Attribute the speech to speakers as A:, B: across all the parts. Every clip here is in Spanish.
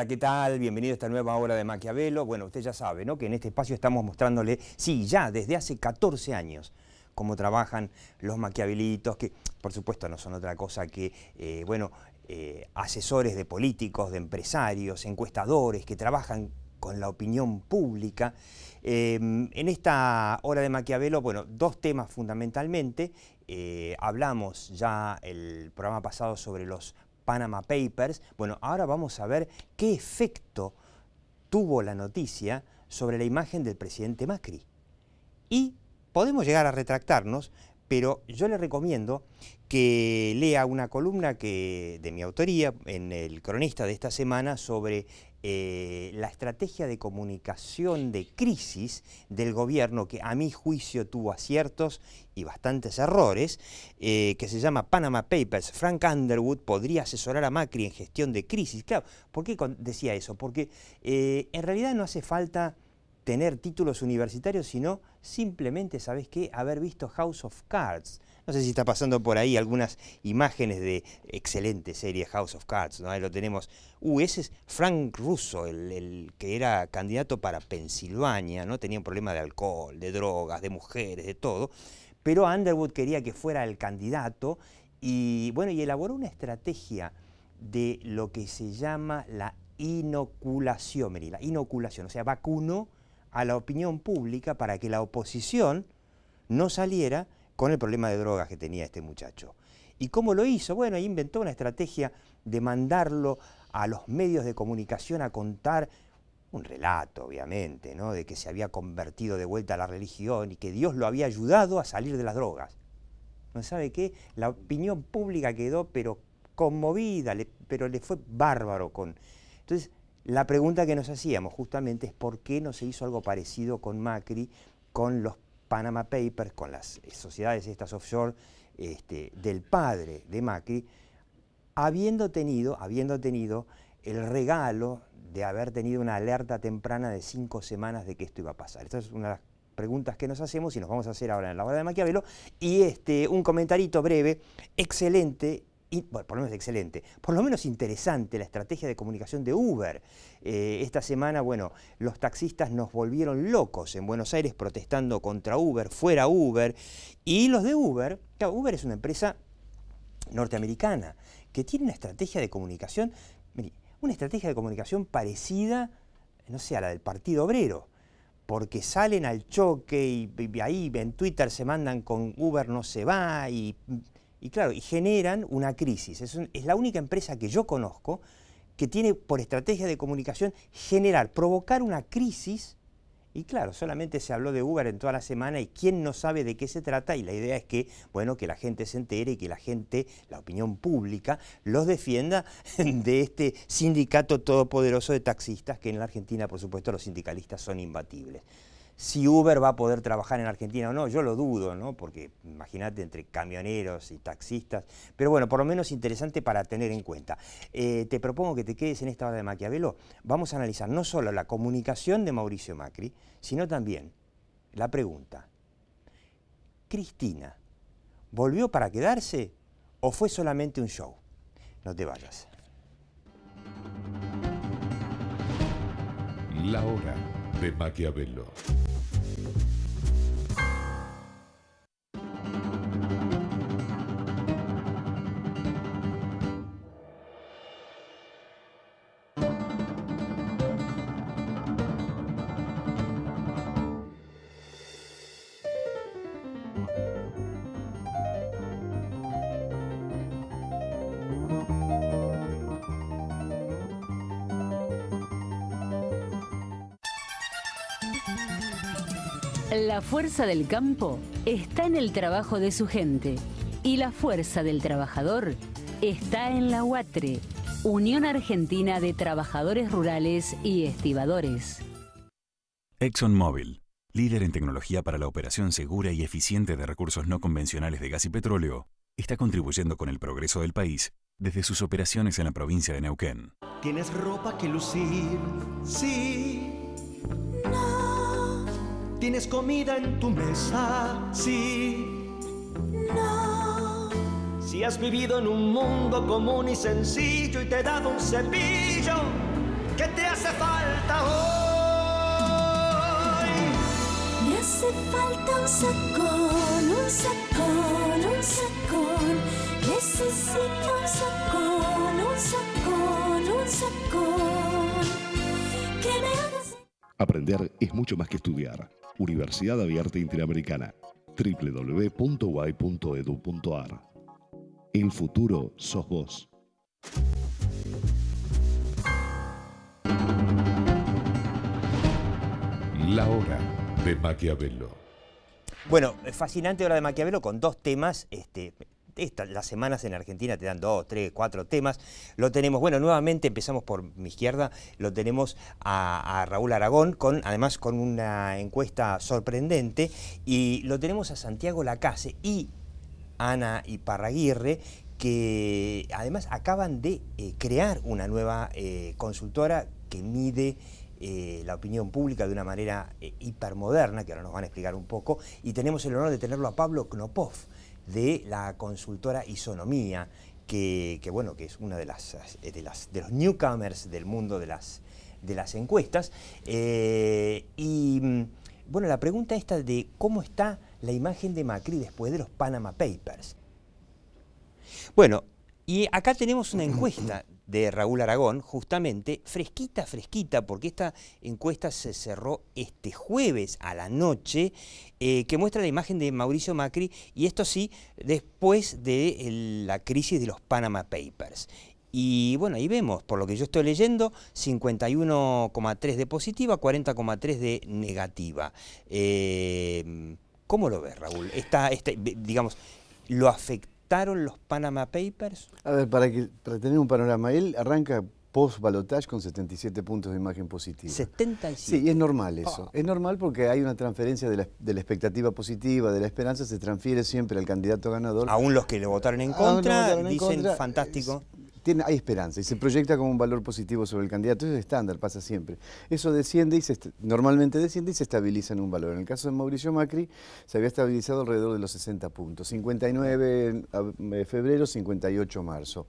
A: Hola, ¿qué tal? Bienvenido a esta nueva hora de Maquiavelo. Bueno, usted ya sabe, ¿no? Que en este espacio estamos mostrándole, sí, ya desde hace 14 años, cómo trabajan los maquiavelitos, que por supuesto no son otra cosa que, eh, bueno, eh, asesores de políticos, de empresarios, encuestadores que trabajan con la opinión pública. Em, en esta hora de Maquiavelo, bueno, dos temas fundamentalmente. Eh, hablamos ya el programa pasado sobre los Panama Papers. Bueno, ahora vamos a ver qué efecto tuvo la noticia sobre la imagen del presidente Macri. Y podemos llegar a retractarnos, pero yo le recomiendo que lea una columna que, de mi autoría en El Cronista de esta semana sobre eh, la estrategia de comunicación de crisis del gobierno que a mi juicio tuvo aciertos y bastantes errores, eh, que se llama Panama Papers. Frank Underwood podría asesorar a Macri en gestión de crisis. Claro, ¿por qué decía eso? Porque eh, en realidad no hace falta tener títulos universitarios, sino simplemente, ¿sabes qué?, haber visto House of Cards no sé si está pasando por ahí algunas imágenes de excelente serie House of Cards, ¿no? Ahí lo tenemos. Uh, ese es Frank Russo, el, que era candidato para Pensilvania, ¿no? Tenía un problema de alcohol, de drogas, de mujeres, de todo. Pero Underwood quería que fuera el candidato y, bueno, y elaboró una estrategia de lo que se llama la inoculación, la inoculación, o sea, vacunó a la opinión pública para que la oposición no saliera con el problema de drogas que tenía este muchacho. ¿Y cómo lo hizo? Bueno, inventó una estrategia de mandarlo a los medios de comunicación a contar un relato, obviamente, ¿no? de que se había convertido de vuelta a la religión y que Dios lo había ayudado a salir de las drogas. ¿No sabe qué? La opinión pública quedó pero conmovida, pero le fue bárbaro con... Entonces, la pregunta que nos hacíamos justamente es por qué no se hizo algo parecido con Macri, con los Panama Papers, con las sociedades estas offshore este, del padre de Macri, habiendo tenido, habiendo tenido el regalo de haber tenido una alerta temprana de cinco semanas de que esto iba a pasar. Esta es una de las preguntas que nos hacemos y nos vamos a hacer ahora en la hora de Maquiavelo. Y este, un comentarito breve, excelente por lo menos excelente, por lo menos interesante la estrategia de comunicación de Uber. Eh, esta semana, bueno, los taxistas nos volvieron locos en Buenos Aires protestando contra Uber, fuera Uber, y los de Uber, claro, Uber es una empresa norteamericana que tiene una estrategia de comunicación, una estrategia de comunicación parecida, no sé, a la del Partido Obrero porque salen al choque y ahí en Twitter se mandan con Uber no se va y y claro, y generan una crisis. Es, la única empresa que yo conozco que tiene por estrategia de comunicación generar, provocar una crisis y claro, solamente se habló de Uber en toda la semana y quién no sabe de qué se trata y la idea es que, bueno, que la gente se entere y que la gente, la opinión pública, los defienda de este sindicato todopoderoso de taxistas que en la Argentina, por supuesto, los sindicalistas son imbatibles si Uber va a poder trabajar en Argentina o no, yo lo dudo, ¿no? Porque imagínate entre camioneros y taxistas, pero bueno, por lo menos interesante para tener en cuenta. Eh, te propongo que te quedes en esta hora de Maquiavelo, vamos a analizar no solo la comunicación de Mauricio Macri, sino también la pregunta, ¿Cristina volvió para quedarse o fue solamente un show?
B: No te vayas. La hora de Maquiavelo.
C: fuerza del campo está en el trabajo de su gente y la fuerza del trabajador está en la UATRE, Unión Argentina de Trabajadores Rurales y Estibadores.
B: ExxonMobil, líder en tecnología para la operación segura y eficiente de recursos no convencionales de gas y petróleo, está contribuyendo con el progreso del país desde sus operaciones en la provincia de Neuquén.
D: Tienes ropa que lucir, sí. No. ¿Tienes comida en tu mesa? Sí.
A: No. Si has vivido en un mundo común y sencillo y te he dado un
D: cepillo, ¿qué te hace falta
C: hoy? Me hace falta un sacón, un sacón, un sacón. Necesito un sacón, un sacón,
E: un sacón.
C: me
B: Aprender es mucho más que estudiar. Universidad Abierta Interamericana, www.y.edu.ar El futuro sos vos. La hora de Maquiavelo.
A: Bueno, eh, fascinante hora de Maquiavelo con dos temas este, las semanas en Argentina te dan dos, tres, cuatro temas. Lo tenemos, bueno, nuevamente empezamos por mi izquierda, lo tenemos a, Raúl Aragón, además con una encuesta sorprendente, y lo tenemos a Santiago Lacase y Ana Iparraguirre, que además acaban de eh, crear una nueva eh, consultora que mide eh, la opinión pública de una manera hipermoderna, que ahora nos van a explicar un poco, y tenemos el honor de tenerlo a Pablo Knopov de la consultora Isonomía, que, bueno, que es una de las, eh, de las de los newcomers del mundo de las, de las encuestas. Eh, y mm, bueno, la pregunta esta de cómo está la imagen de Macri después de los Panama Papers. Bueno, y acá tenemos una encuesta de Raúl Aragón, justamente fresquita, fresquita, porque esta encuesta se cerró este jueves a la noche, eh, que muestra la imagen de Mauricio Macri, y esto sí, después de la crisis de los Panama Papers. Y bueno, ahí vemos, por lo que yo estoy leyendo, 51,3 de positiva, 40,3 de negativa. Eh, ¿Cómo lo ves, Raúl? Está, este, digamos,
E: lo afecta ¿Votaron los Panama Papers? A ver, para, que, tener un panorama, él arranca post-balotage con 77 puntos de imagen positiva. 77. Sí, es normal ah. eso. Es normal porque hay una transferencia de la, expectativa positiva, de la esperanza, se transfiere siempre al candidato ganador. Aún los que le votaron en contra dicen fantástico hay esperanza y se proyecta como un valor positivo sobre el candidato. Eso es estándar, pasa siempre. Eso desciende y se, normalmente desciende y se estabiliza en un valor. En el caso de Mauricio Macri, se había estabilizado alrededor de los 60 puntos. 59 eh, febrero, 58 marzo.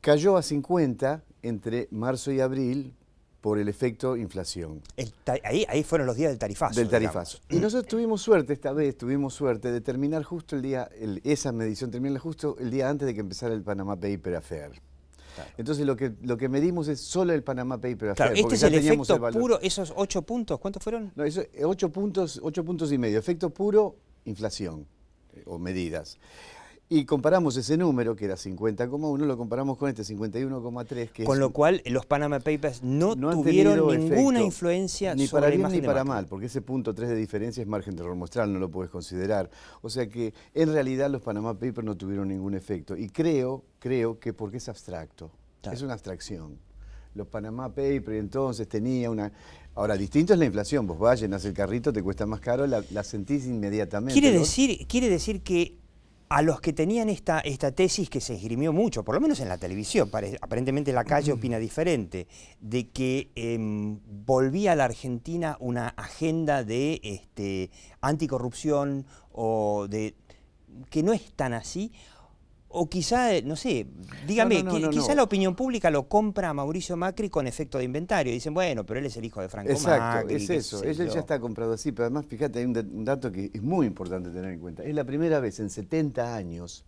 E: Cayó a 50 entre marzo y abril por el efecto inflación. ahí, ahí fueron los días del tarifazo. Del tarifazo. Y nosotros tuvimos suerte, esta vez tuvimos suerte de terminar justo el día, esa medición termina justo el día antes de que empezara el panamá Paper Affair. Entonces lo que, lo que medimos es solo el panamá Paper Affair. este es el efecto puro, esos ocho puntos, ¿cuántos fueron? No, eso, ocho puntos, ocho puntos y medio. Efecto puro, inflación eh, o medidas. Y comparamos ese número, que era 50,1, lo comparamos con este 51,3. Con es, lo
A: cual, los Panama Papers no, tuvieron ninguna influencia ni para bien ni para mal,
E: porque ese punto 3 de diferencia es margen de error muestral, no lo puedes considerar. O sea que, en realidad, los Panama Papers no tuvieron ningún efecto. Y creo, creo que porque es abstracto, es una abstracción los Panama Papers entonces tenía una... Ahora, distinto es la inflación, vos vas, llenas el carrito, te cuesta más caro, la, sentís inmediatamente. Quiere,
A: decir, quiere decir que a los que tenían esta, tesis que se esgrimió mucho, por lo menos en la televisión, aparentemente la calle opina diferente, de que em, volvía a la Argentina una agenda de este, anticorrupción o de que no es tan así, o quizá, eh, no sé, dígame, quizá la opinión pública lo compra a Mauricio Macri con efecto de inventario. Dicen, bueno, pero él es el hijo de Franco Exacto, es eso. Él ya
E: está comprado así, pero además, fíjate, hay un, dato que es muy importante tener en cuenta. Es la primera vez en 70 años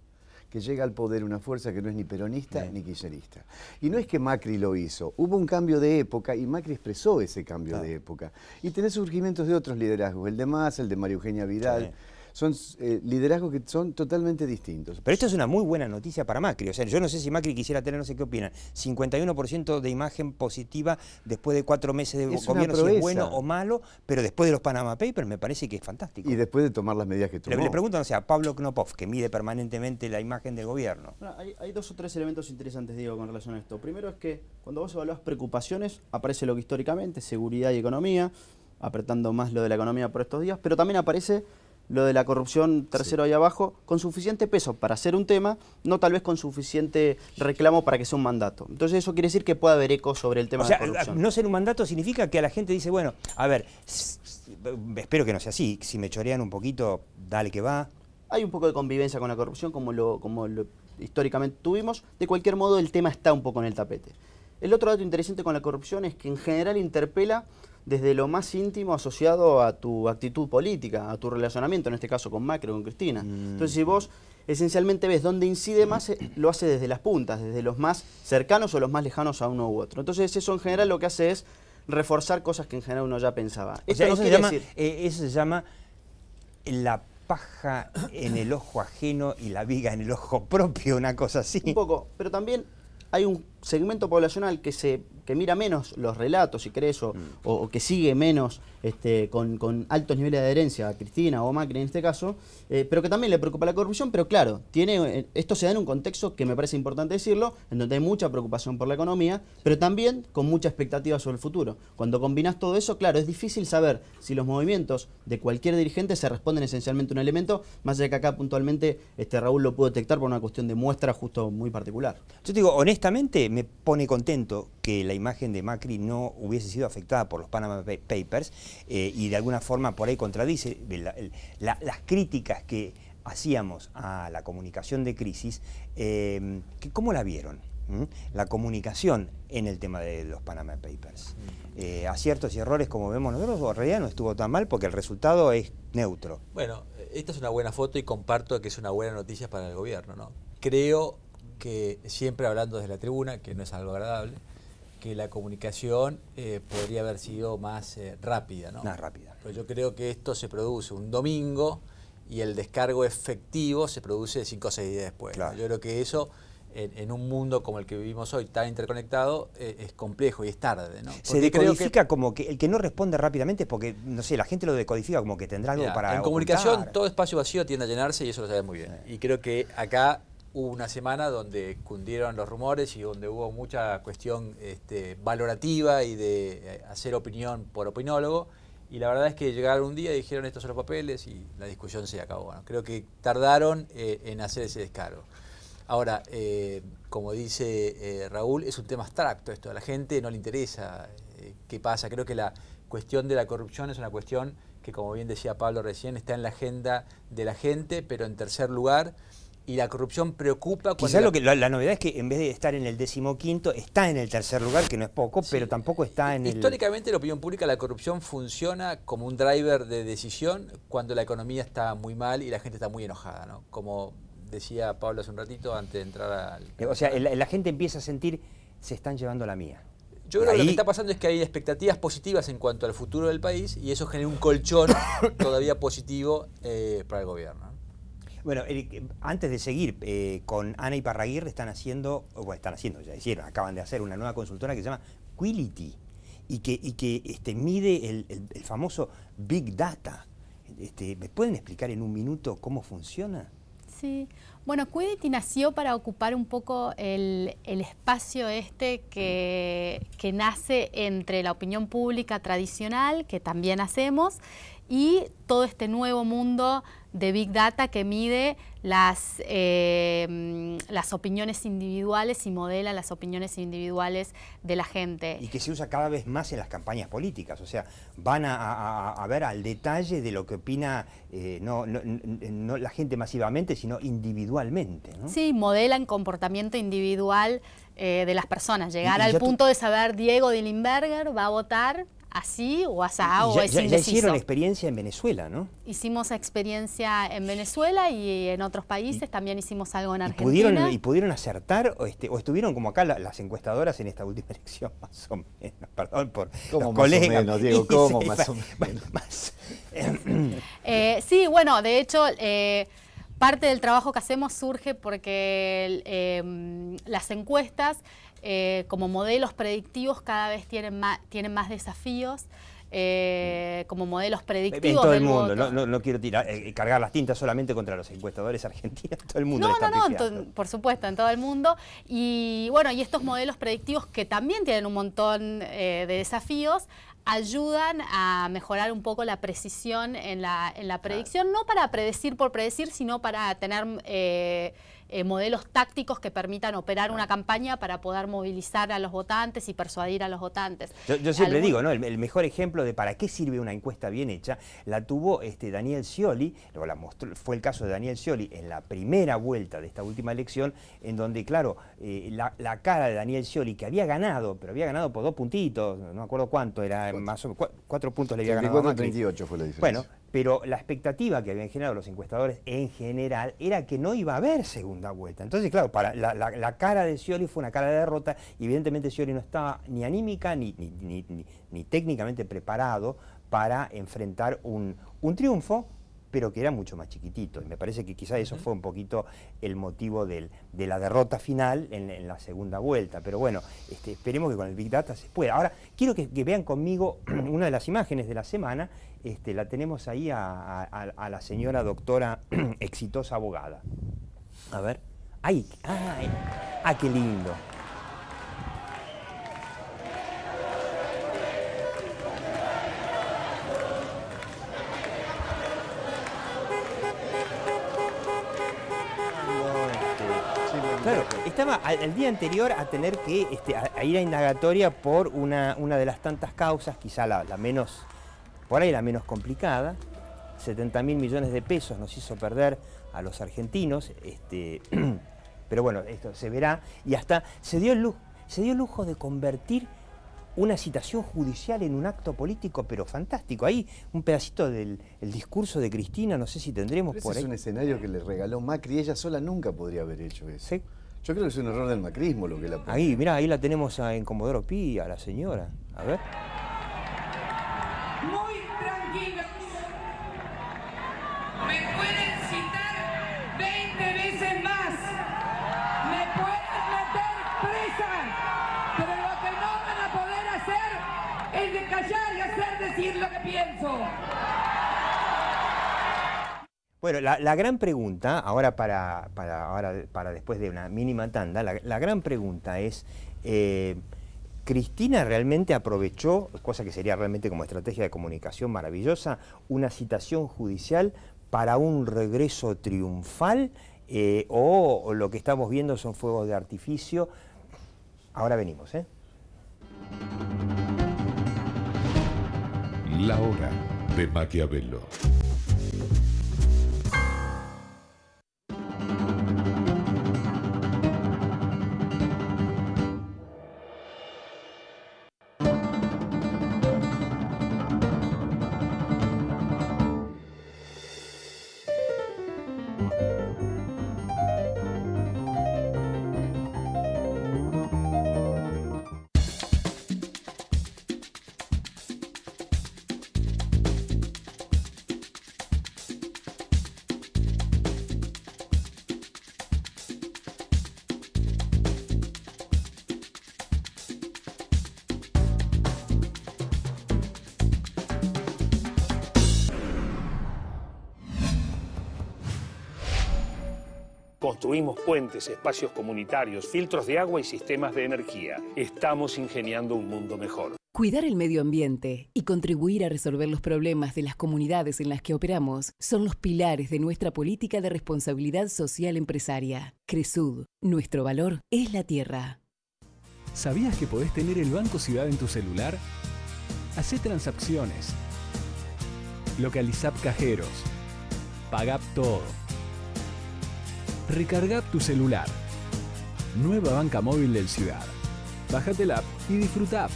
E: que llega al poder una fuerza que no es ni peronista ni kirchnerista. Y no es que Macri lo hizo, hubo un cambio de época y Macri expresó ese cambio de época. Y tenés surgimientos de otros liderazgos, el de Más, el de María Eugenia Vidal son eh, liderazgos que son totalmente distintos. Pero esto es una muy buena noticia para Macri. O sea, yo no sé si Macri quisiera tener, no sé qué opinan, 51%
A: de imagen positiva después de cuatro meses de gobierno, es bueno o malo, pero después de los Panama Papers me parece que es fantástico. Y después de tomar las medidas que tomó. Le, preguntan, o sea, a Pablo Knopov, que mide
D: permanentemente la
A: imagen del gobierno.
D: hay, dos o tres elementos interesantes, Diego, con relación a esto. Primero es que cuando vos evaluás preocupaciones, aparece lo que históricamente, seguridad y economía, apretando más lo de la economía por estos días, pero también aparece lo de la corrupción tercero ahí abajo, con suficiente peso para ser un tema, no tal vez con suficiente reclamo para que sea un mandato. Entonces eso quiere decir que puede haber eco sobre el tema de la corrupción. No ser un mandato significa que a la gente dice, bueno, a ver, espero que no sea así, si me chorean un poquito, dale que va. Hay un poco de convivencia con la corrupción, como lo, como lo históricamente tuvimos. De cualquier modo, el tema está un poco en el tapete. El otro dato interesante con la corrupción es que en general interpela desde lo más íntimo asociado a tu actitud política, a tu relacionamiento, en este caso con Macri con Cristina. Mm. Entonces, si vos esencialmente ves dónde incide más, eh, lo hace desde las puntas, desde los más cercanos o los más lejanos a uno u otro. Entonces, eso en general lo que hace es reforzar cosas que en general uno ya pensaba. se llama, eh, eso se llama la paja en el ojo ajeno y la viga en el ojo propio, una cosa así. Un poco, pero también hay un segmento poblacional que se que mira menos los relatos, si crees, mm. o, o, que sigue menos este, con, altos niveles de adherencia a Cristina o Macri en este caso, eh, pero que también le preocupa la corrupción, pero claro, tiene eh, esto se da en un contexto que me parece importante decirlo, en donde hay mucha preocupación por la economía, pero también con mucha expectativa sobre el futuro. Cuando combinas todo eso, claro, es difícil saber si los movimientos de cualquier dirigente se responden esencialmente a un elemento, más allá que acá puntualmente este, Raúl lo pudo detectar por una cuestión de muestra justo muy particular. Yo digo, honestamente, me pone
A: contento que la imagen de Macri no hubiese sido afectada por los Panama Papers eh, y de alguna forma por ahí contradice las críticas que hacíamos a la comunicación de crisis, em, que, ¿cómo la vieron? ¿Mm? La comunicación en
B: el tema de los
A: Panama Papers. Mm. Eh, aciertos y errores, como vemos nosotros, en realidad no estuvo tan mal porque el resultado es neutro.
B: Bueno, esta es una buena foto y comparto que es una buena noticia para el gobierno. ¿no? Creo que siempre hablando desde la tribuna, que no es algo agradable, que la comunicación eh, podría haber sido más eh, rápida, ¿no? Más rápida. Pero yo creo que esto se produce un domingo y el descargo efectivo se produce cinco o seis días después. Yo creo que eso, en, un mundo como el que vivimos hoy, tan interconectado, eh, es complejo y es tarde, ¿no? se decodifica
A: como que el que no responde rápidamente es porque, no sé, la gente lo decodifica como que tendrá algo para. En comunicación
B: todo espacio vacío tiende a llenarse y eso lo sabes muy bien. Y creo que acá hubo una semana donde cundieron los rumores y donde hubo mucha cuestión este, valorativa y de eh, hacer opinión por opinólogo. Y la verdad es que llegaron un día y dijeron estos son los papeles y la discusión se acabó. creo que tardaron eh, en hacer ese descargo. Ahora, eh, como dice Raúl, es un tema abstracto esto. A la gente no le interesa qué pasa. Creo que la cuestión de la corrupción es una cuestión que, como bien decía Pablo recién, está en la agenda de la gente, pero en tercer lugar y la corrupción preocupa. Quizás lo
A: la, novedad es que en vez de estar en el decimoquinto, está en el tercer lugar, que no es poco, pero tampoco está en el... Históricamente,
B: en la opinión pública, la corrupción funciona como un driver de decisión cuando la economía está muy mal y la gente está muy enojada, ¿no? Como decía Pablo hace un ratito antes de entrar al... Eh, o
A: sea, la gente empieza a sentir, se están llevando
B: la mía. Yo creo que lo que está pasando es que hay expectativas positivas en cuanto al futuro del país y eso genera un colchón todavía positivo eh, para el gobierno. Bueno,
A: antes de seguir eh, con Ana y Parraguirre están haciendo, o están haciendo, ya hicieron, acaban de hacer una nueva consultora que se llama Quility y que, este, mide el, famoso Big Data. Este, ¿Me pueden explicar en un minuto cómo funciona?
C: Sí. Bueno, Quility nació para ocupar un poco el, espacio este que, nace entre la opinión pública tradicional, que también hacemos, y todo este nuevo mundo de Big Data que mide las, em, las opiniones individuales y modela las opiniones individuales de la gente.
A: Y que se usa cada vez más en las campañas políticas, o sea, van a, ver al detalle de lo que opina eh, no, la gente masivamente, sino individualmente. ¿no?
C: Sí, modelan comportamiento individual eh, de las personas, llegar al punto de saber Diego Dillenberger va a votar así o así, o ya, hicieron
A: experiencia en Venezuela, ¿no?
C: Hicimos experiencia en Venezuela y en otros países, también hicimos algo en Argentina. ¿Y
A: pudieron, acertar o, este, estuvieron como acá las encuestadoras en esta última elección, más o menos? Perdón por ¿Cómo los más ¿cómo más o menos?
C: Eh, eh, sí, bueno, de hecho... Eh, parte del trabajo que hacemos surge porque las encuestas eh, como modelos predictivos cada vez tienen más, tienen más desafíos. Eh, como modelos predictivos. En todo el mundo,
A: no, quiero tirar, eh, cargar las tintas solamente contra los encuestadores argentinos, todo el mundo. No, no, no,
C: por supuesto, en todo el mundo. Y bueno, y estos modelos predictivos que también tienen un montón de desafíos ayudan a mejorar un poco la precisión en la, predicción, no para predecir por predecir, sino para tener eh, modelos tácticos que permitan operar una campaña para poder movilizar a los votantes y persuadir a los votantes.
A: Yo, siempre digo, ¿no? El, mejor ejemplo de para qué sirve una encuesta bien hecha la tuvo este Daniel Scioli, la mostró, fue el caso de Daniel Scioli en la primera vuelta de esta última elección, en donde, claro, eh, la, cara de Daniel Scioli, que había ganado, pero había ganado por dos puntitos, no me acuerdo cuánto, era más o menos, cuatro, puntos le había 34, ganado. 38
E: fue la diferencia. Bueno,
A: pero la expectativa que habían generado los encuestadores en general era que no iba a haber segunda vuelta. Entonces, claro, para la, cara de Scioli fue una cara de derrota evidentemente Scioli no estaba ni anímica ni, ni, técnicamente preparado para enfrentar un, un triunfo pero que era mucho más chiquitito. Y me parece que quizás eso fue un poquito el motivo de la derrota final en, la segunda vuelta. Pero bueno, este, esperemos que con el Big Data se pueda. Ahora, quiero que, vean conmigo una de las imágenes de la semana. Este, la tenemos ahí a, la señora doctora exitosa abogada. A ver. ¡Ay! ¡Ay! ¡Ah, qué lindo! Claro, estaba el día anterior a tener que este, ir a indagatoria por una, una de las tantas causas, quizá la, menos, por ahí la menos complicada, 70 mil millones de pesos nos hizo perder a los argentinos, este, pero bueno, esto se verá, y hasta se dio se dio el lujo de convertir una citación judicial en un acto político, pero fantástico. Ahí un
E: pedacito del discurso de Cristina, no sé si tendremos por ahí. Es un escenario que le regaló Macri, ella sola nunca podría haber hecho eso. Yo creo que es un error del macrismo lo que la Ahí, mira, ahí la tenemos a
A: Comodoro Pi, a la señora. A ver.
D: Muy tranquila.
B: lo que pienso.
A: Bueno, la, gran pregunta, ahora para, para, después de una mínima tanda, la, gran pregunta es, eh, ¿Cristina realmente aprovechó, cosa que sería realmente como estrategia de comunicación maravillosa, una citación judicial para un regreso triunfal eh, o, o, lo que estamos viendo son fuegos de artificio. Ahora venimos, ¿eh?
B: La hora de Maquiavelo.
A: Construimos puentes, espacios comunitarios, filtros de agua y sistemas de energía. Estamos ingeniando un mundo mejor.
C: Cuidar el medio ambiente y contribuir a resolver los problemas de las comunidades en las que operamos son los pilares de nuestra política de responsabilidad social empresaria. Cresud, nuestro valor es la tierra.
B: ¿Sabías que podés tener el Banco Ciudad en tu celular? Hacé transacciones. Localiza cajeros. Paga todo Recarga tu celular. Nueva banca móvil del Ciudad. Bájate la app y disfruta.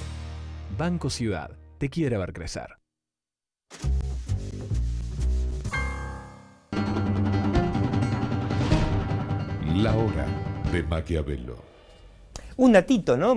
B: Banco Ciudad te quiere ver crecer. La hora de Maquiavelo.
A: Un datito, ¿no?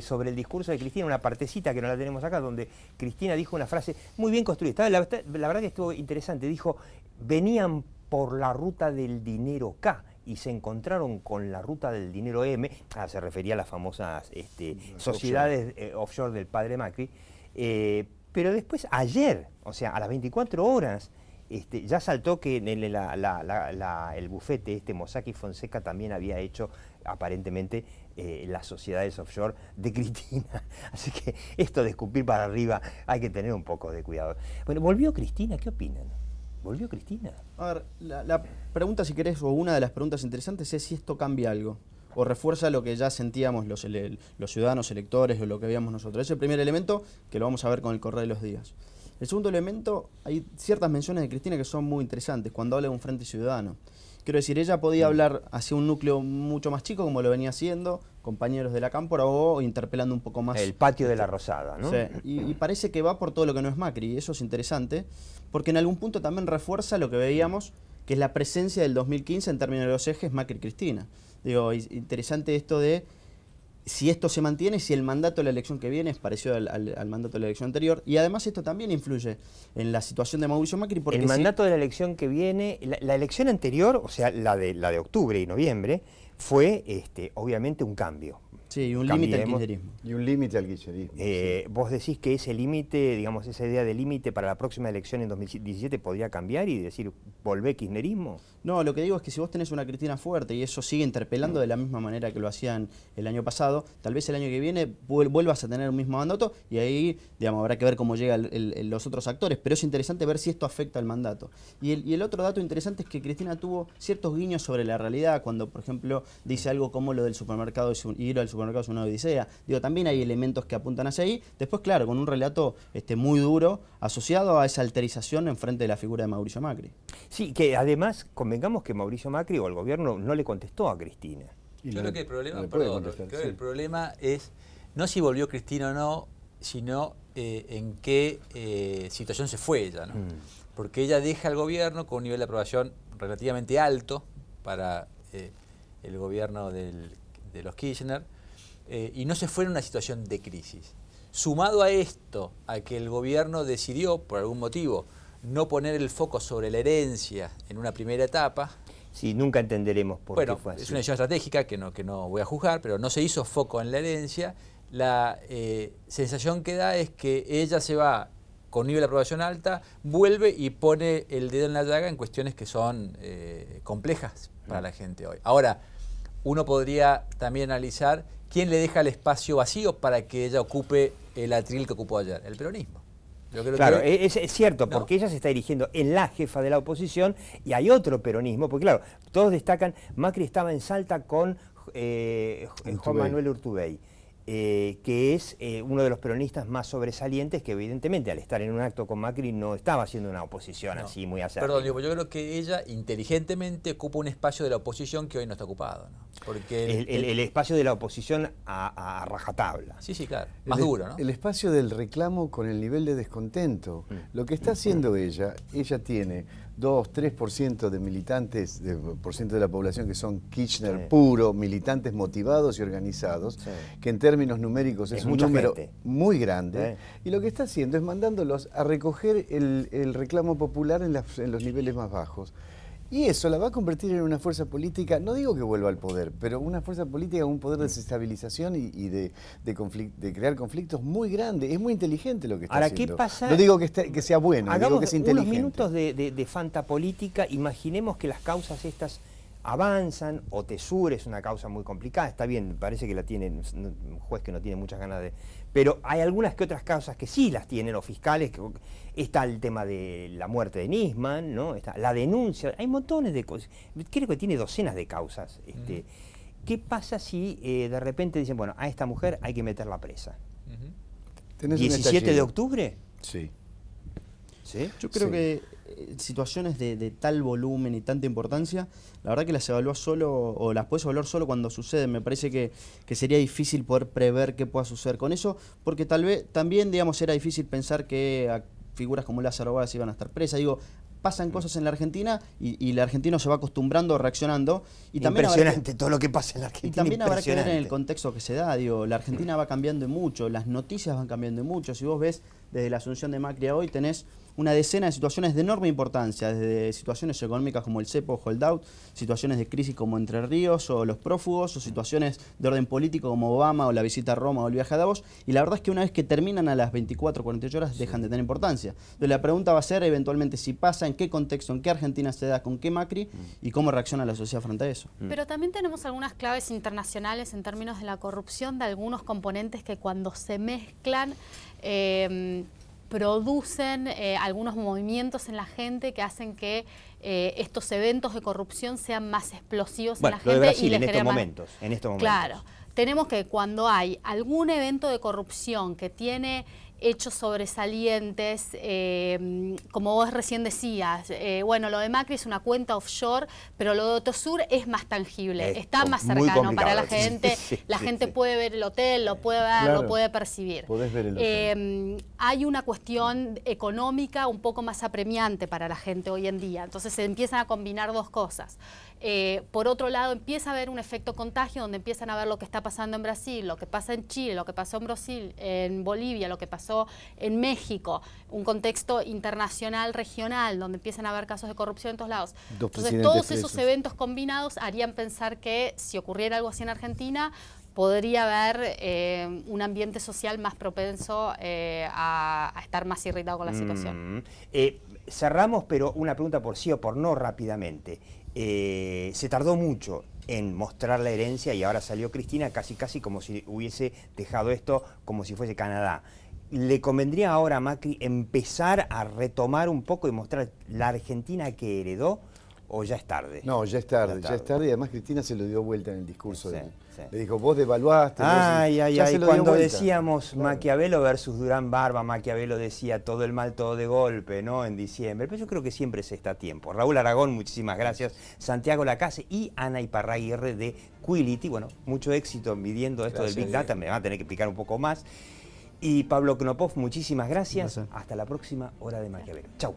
A: sobre el discurso de Cristina, una partecita que no la tenemos acá, donde Cristina dijo una frase muy bien construida. La, la verdad que estuvo interesante. Dijo, venían por la ruta del dinero K y se encontraron con la ruta del dinero M, ah, se refería a las famosas este, sociedades eh, offshore. del padre Macri, eh, pero después ayer, o sea, a las 24 horas, este, ya saltó que en el, bufete este Mosaki Fonseca también había hecho aparentemente eh, las sociedades offshore de Cristina. Así que esto de escupir para arriba hay que tener un poco de cuidado. Bueno, volvió Cristina, ¿qué opinan? volvió Cristina.
D: A ver, la, pregunta, si querés, o una de las preguntas interesantes es si esto cambia algo o refuerza lo que ya sentíamos los, los ciudadanos, electores, o lo que veíamos nosotros. Es el primer elemento que lo vamos a ver con el correr de los días. El segundo elemento, hay ciertas menciones de Cristina que son muy interesantes cuando habla de un frente ciudadano. Quiero decir, ella podía hablar hacia un núcleo mucho más chico, como lo venía haciendo, compañeros de la cámpora o interpelando un poco más. El patio de la este, Rosada, ¿no? Sí, y, parece que va por todo lo que no es Macri, y eso es interesante, porque en algún punto también refuerza lo que veíamos, que es la presencia del 2015 en términos de los ejes Macri-Cristina. Digo, interesante esto de si esto se mantiene, si el mandato de la elección que viene es parecido al, mandato de la elección anterior. Y además esto también influye en la situación de Mauricio Macri. Porque el mandato de la elección que
A: viene, la, elección anterior, o sea, la de, la de octubre y noviembre, fue este, obviamente un cambio
D: Sí, y un límite al kirchnerismo. Y un
A: límite al kirchnerismo. Eh, vos decís que ese límite, digamos, esa idea de límite para la próxima elección en
D: 2017 podría cambiar y decir, ¿volvé kirchnerismo? No, lo que digo es que si vos tenés una Cristina fuerte y eso sigue interpelando de la misma manera que lo hacían el año pasado, tal vez el año que viene vuelvas a tener un mismo mandato y ahí, digamos, habrá que ver cómo llegan los otros actores, pero es interesante ver si esto afecta al mandato. Y el, y el otro dato interesante es que Cristina tuvo ciertos guiños sobre la realidad, cuando, por ejemplo, dice algo como lo del supermercado y ir al supermercado caso de una odisea. Digo, también hay elementos que apuntan hacia ahí. Después, claro, con un relato este, muy duro asociado a esa alterización en frente de la figura de Mauricio Macri. Sí, que además convengamos que Mauricio Macri o el gobierno no
A: le
B: contestó a Cristina. Yo creo que el problema, es no si volvió Cristina o no, sino eh, en qué eh, situación se fue ella, mm. Porque ella deja al gobierno con un nivel de aprobación relativamente alto para eh, el gobierno de los Kirchner, eh, y no se fue en una situación de crisis. Sumado a esto, a que el gobierno decidió, por algún motivo, no poner el foco sobre la herencia en una primera etapa. Sí, nunca entenderemos por qué fue así. Es una decisión estratégica que no, que no voy a juzgar, pero no se hizo foco en la herencia. La eh, sensación que da es que ella se va con nivel de aprobación alta, vuelve y pone el dedo en la llaga en cuestiones que son eh, complejas para la gente hoy. Ahora, uno podría también analizar ¿quién le deja el espacio vacío para que ella ocupe el atril que ocupó ayer? El peronismo. claro, e-,
A: es, cierto, porque ella se está dirigiendo en la jefa de la oposición y hay otro peronismo, porque claro, todos destacan, Macri estaba en Salta con eh, Juan Manuel Urtubey. Eh, que es eh, uno de los peronistas más sobresalientes, que evidentemente al estar en un acto con Macri no estaba haciendo una oposición así muy acertada. Perdón, yo
B: creo que ella inteligentemente ocupa un espacio de la oposición que hoy no está ocupado. ¿no? Porque el,
A: espacio de la oposición a, rajatabla. Sí, sí, claro.
E: Más duro, ¿no? El espacio del reclamo con el nivel de descontento. Mm. Lo que está haciendo ella, ella tiene 2, 3% de militantes, de por ciento de la población que son Kirchner puro, militantes motivados y organizados, que en términos numéricos es, un número muy grande. Y lo que está haciendo es mandándolos a recoger el, reclamo popular en los niveles más bajos. Y eso la va a convertir en una fuerza política, no digo que vuelva al poder, pero una fuerza política, un poder de mm. desestabilización y, de, crear conflictos muy grande. Es muy inteligente lo que está haciendo. ¿qué pasa? No digo que, sea bueno, digo que es inteligente. unos
A: minutos de, de, política. Imaginemos que las causas estas avanzan, o Tesur es una causa muy complicada, está bien, parece que la tiene un juez que no tiene muchas ganas de, pero hay algunas que otras causas que sí las tienen los fiscales. está el tema de la muerte de Nisman, ¿no? Está la denuncia. Hay montones de cosas. Creo que tiene docenas de causas. Este, ¿Qué pasa si eh, de repente dicen, bueno, a esta mujer hay que meterla presa?
D: ¿17 de octubre?
E: Sí. Yo creo
D: que eh, situaciones de, tal volumen y tanta importancia, la verdad que las evalúas solo o las puedes evaluar solo cuando suceden. Me parece que, que, sería difícil poder prever qué pueda suceder con eso, porque tal vez también, digamos, era difícil pensar que a figuras como Lázaro Báez iban a estar presas. Digo, pasan mm. cosas en la Argentina y, la el argentino se va acostumbrando, reaccionando. Y también impresionante todo lo que pasa en la Argentina. Y también habrá que ver en el contexto que se da. Digo, la Argentina mm. va cambiando mucho, las noticias van cambiando mucho. Si vos ves desde la asunción de Macri hoy, tenés una decena de situaciones de enorme importancia, desde situaciones económicas como el CEPO Holdout, situaciones de crisis como Entre Ríos o los prófugos, o situaciones de orden político como Obama o la visita a Roma o el viaje a Davos, y la verdad es que una vez que terminan a las 24 48 horas dejan de tener importancia. Entonces la pregunta va a ser eventualmente si pasa, en qué contexto, en qué Argentina se da, con qué Macri mm. y cómo reacciona la sociedad frente a eso. Mm. Pero
C: también tenemos algunas claves internacionales en términos de la corrupción de algunos componentes que cuando se mezclan... Eh, producen eh, algunos movimientos en la gente que hacen que eh, estos eventos de corrupción sean más explosivos en la gente. y en, momentos,
A: en estos momentos. Claro.
C: Tenemos que cuando hay algún evento de corrupción que tiene hechos sobresalientes, em, como vos recién decías, eh, bueno, lo de Macri es una cuenta offshore, pero lo de Otosur es más tangible, está más cercano para la gente, la gente puede ver el hotel, lo puede ver, lo puede percibir. Em, hay una cuestión económica un poco más apremiante para la gente hoy en día, entonces se empiezan a combinar dos cosas. Eh, por otro lado, empieza a haber un efecto contagio donde empiezan a ver lo que está pasando en Brasil, lo que pasa en Chile, lo que pasó en Brasil, en Bolivia, lo que pasó en México, un contexto internacional, regional, donde empiezan a haber casos de corrupción en todos lados. Entonces, todos esos eventos combinados harían pensar que si ocurriera algo así en Argentina, podría haber eh, un ambiente social más propenso eh, a, estar más irritado con la situación.
A: Mm. cerramos, pero una pregunta por sí o por no rápidamente. Eh, se tardó mucho en mostrar la herencia y ahora salió Cristina casi casi como si hubiese dejado esto como si fuese Canadá. ¿Le convendría ahora a Macri empezar a retomar un poco y
E: mostrar la Argentina que heredó ¿O ya es tarde? No, ya es tarde, ya, es tarde. Y además Cristina se lo dio vuelta en el discurso. Le dijo, vos devaluaste. Ay, ay, ay. cuando
A: decíamos Maquiavelo versus Durán Barba, Maquiavelo decía todo el mal, todo de golpe, ¿no? En diciembre. Pero yo creo que siempre se está a tiempo. Raúl Aragón, muchísimas gracias. Santiago Lacase y Ana Iparraguirre de Quility. Bueno, mucho éxito midiendo esto del Big Data. Me va a tener que explicar un poco más. Y Pablo Knopov, muchísimas gracias. gracias. Hasta la próxima hora de Maquiavelo. Chau.